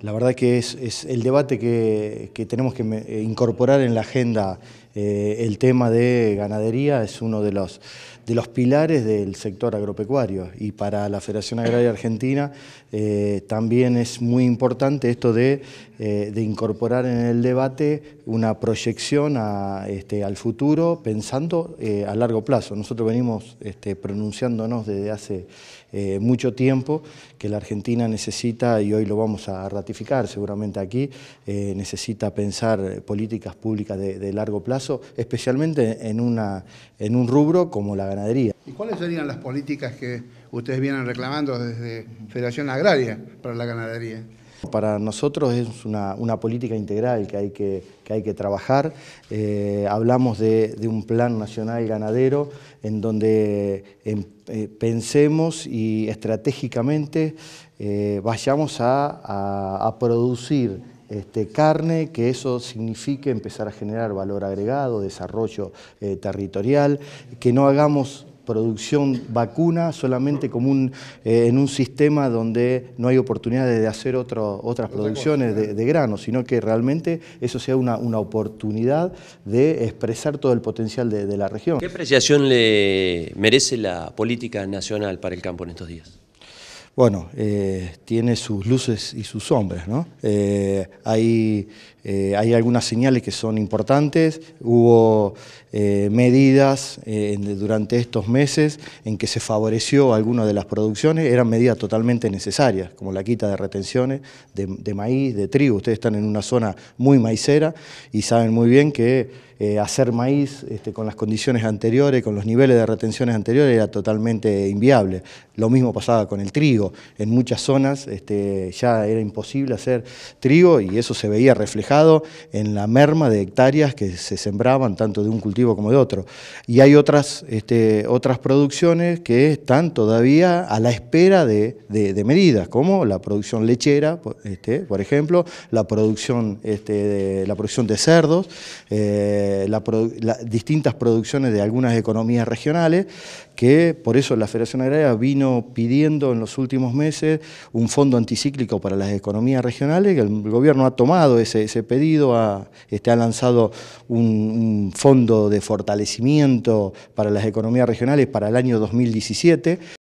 La verdad que es, el debate que, tenemos que eh, incorporar en la agenda. Eh, el tema de ganadería es uno de los, pilares del sector agropecuario y para la Federación Agraria Argentina eh, también es muy importante esto de incorporar en el debate una proyección este, al futuro pensando eh, a largo plazo. Nosotros venimos este, pronunciándonos desde hace eh, mucho tiempo que la Argentina necesita, y hoy lo vamos a ratificar seguramente aquí, eh, necesita pensar políticas públicas de, largo plazo, especialmente en, una, en un rubro como la ganadería. ¿Y cuáles serían las políticas que ustedes vienen reclamando desde Federación Agraria para la ganadería? Para nosotros es una, política integral que hay que, hay que trabajar. Eh, hablamos de, un plan nacional ganadero en donde em, eh, pensemos y estratégicamente eh, vayamos a, producir este, carne, que eso signifique empezar a generar valor agregado, desarrollo territorial, que no hagamos producción vacuna solamente como un, eh, en un sistema donde no hay oportunidades de hacer otro, otras producciones de, de, grano, sino que realmente eso sea una, una oportunidad de expresar todo el potencial de la región. ¿Qué apreciación le merece la política nacional para el campo en estos días? bueno, eh, tiene sus luces y sus sombras. ¿no? Eh, eh, hay, algunas señales que son importantes, hubo medidas durante estos meses en que se favoreció alguna de las producciones, eran medidas totalmente necesarias, como la quita de retenciones de, maíz, de trigo. Ustedes están en una zona muy maicera y saben muy bien que hacer maíz este, con las condiciones anteriores, con los niveles de retenciones anteriores, era totalmente inviable. Lo mismo pasaba con el trigo en muchas zonas este, ya era imposible hacer trigo y eso se veía reflejado en la merma de hectáreas que se sembraban tanto de un cultivo como de otro. Y hay otras, este, otras producciones que están todavía a la espera de, medidas, como la producción lechera, este, por ejemplo, la producción, de, la producción de cerdos, eh, distintas producciones de algunas economías regionales, que por eso la Federación Agraria vino pidiendo en los últimos meses, un fondo anticíclico para las economías regionales, el gobierno ha tomado ese, pedido, ha, este, ha lanzado un, fondo de fortalecimiento para las economías regionales para el año 2017.